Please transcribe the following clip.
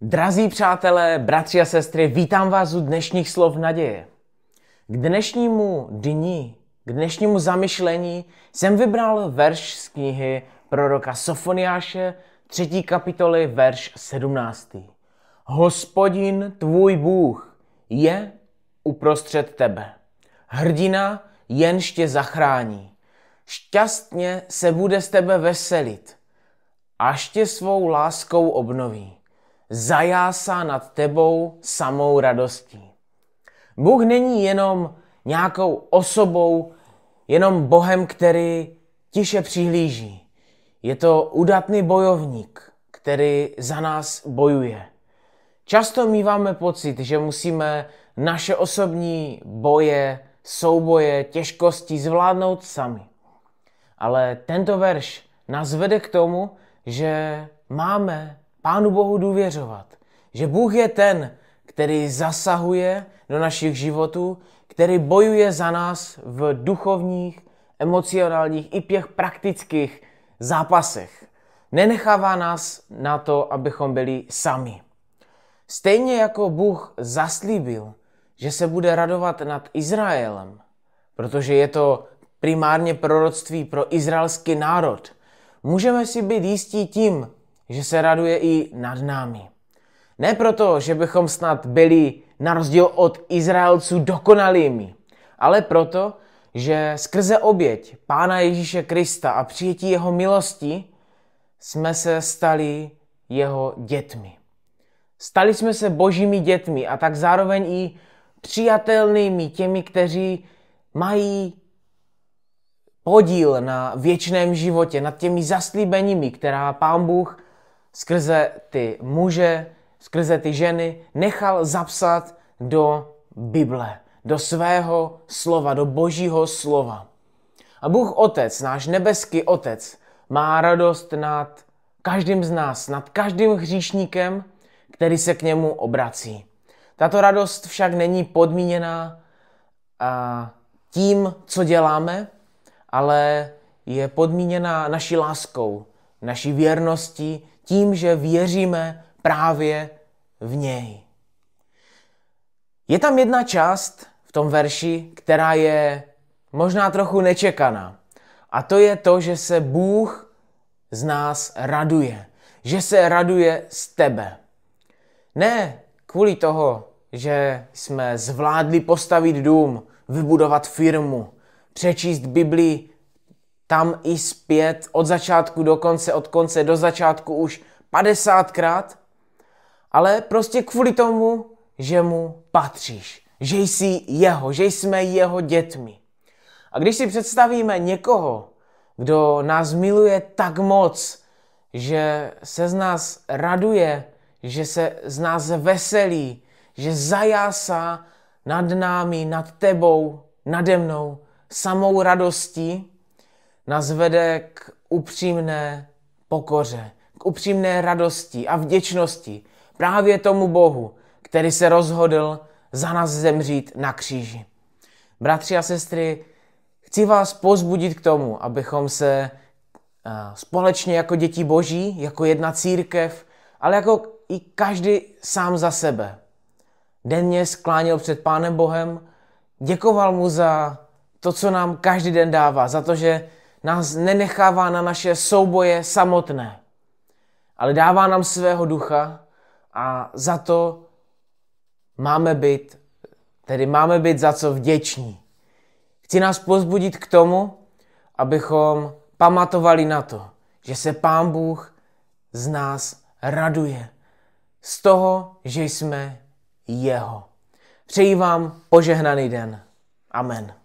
Drazí přátelé, bratři a sestry, vítám vás u dnešních slov naděje. K dnešnímu dni, k dnešnímu zamyšlení jsem vybral verš z knihy proroka Sofoniáše, třetí kapitoly, verš 17. Hospodin, tvůj Bůh, je uprostřed tebe. Hrdina jenž tě zachrání. Šťastně se bude z tebe veselit, až tě svou láskou obnoví zajásá nad tebou samou radostí. Bůh není jenom nějakou osobou, jenom Bohem, který tiše přihlíží. Je to udatný bojovník, který za nás bojuje. Často míváme pocit, že musíme naše osobní boje, souboje, těžkosti zvládnout sami. Ale tento verš nás vede k tomu, že máme Pánu Bohu důvěřovat. Že Bůh je ten, který zasahuje do našich životů, který bojuje za nás v duchovních, emocionálních i pěch praktických zápasech. Nenechává nás na to, abychom byli sami. Stejně jako Bůh zaslíbil, že se bude radovat nad Izraelem, protože je to primárně proroctví pro izraelský národ, můžeme si být jistí tím, že se raduje i nad námi. Ne proto, že bychom snad byli na rozdíl od Izraelců dokonalými, ale proto, že skrze oběť Pána Ježíše Krista a přijetí jeho milosti jsme se stali jeho dětmi. Stali jsme se božími dětmi a tak zároveň i přijatelnými těmi, kteří mají podíl na věčném životě, nad těmi zaslíbeními, která Pán Bůh skrze ty muže, skrze ty ženy, nechal zapsat do Bible, do svého slova, do božího slova. A Bůh Otec, náš nebeský Otec, má radost nad každým z nás, nad každým hříšníkem, který se k němu obrací. Tato radost však není podmíněná a, tím, co děláme, ale je podmíněná naší láskou, naší věrnosti tím, že věříme právě v něj. Je tam jedna část v tom verši, která je možná trochu nečekaná. A to je to, že se Bůh z nás raduje. Že se raduje z tebe. Ne kvůli toho, že jsme zvládli postavit dům, vybudovat firmu, přečíst Biblii tam i zpět od začátku do konce, od konce do začátku už 50krát, ale prostě kvůli tomu, že mu patříš, že jsi jeho, že jsme jeho dětmi. A když si představíme někoho, kdo nás miluje tak moc, že se z nás raduje, že se z nás veselí, že zajásá nad námi, nad tebou, nade mnou samou radostí, nás vede k upřímné pokoře, k upřímné radosti a vděčnosti právě tomu Bohu, který se rozhodl za nás zemřít na kříži. Bratři a sestry, chci vás pozbudit k tomu, abychom se eh, společně jako děti boží, jako jedna církev, ale jako i každý sám za sebe. Denně skláněl před Pánem Bohem, děkoval mu za to, co nám každý den dává, za to, že nás nenechává na naše souboje samotné, ale dává nám svého ducha a za to máme být, tedy máme být za co vděční. Chci nás pozbudit k tomu, abychom pamatovali na to, že se Pán Bůh z nás raduje. Z toho, že jsme Jeho. Přeji vám požehnaný den. Amen.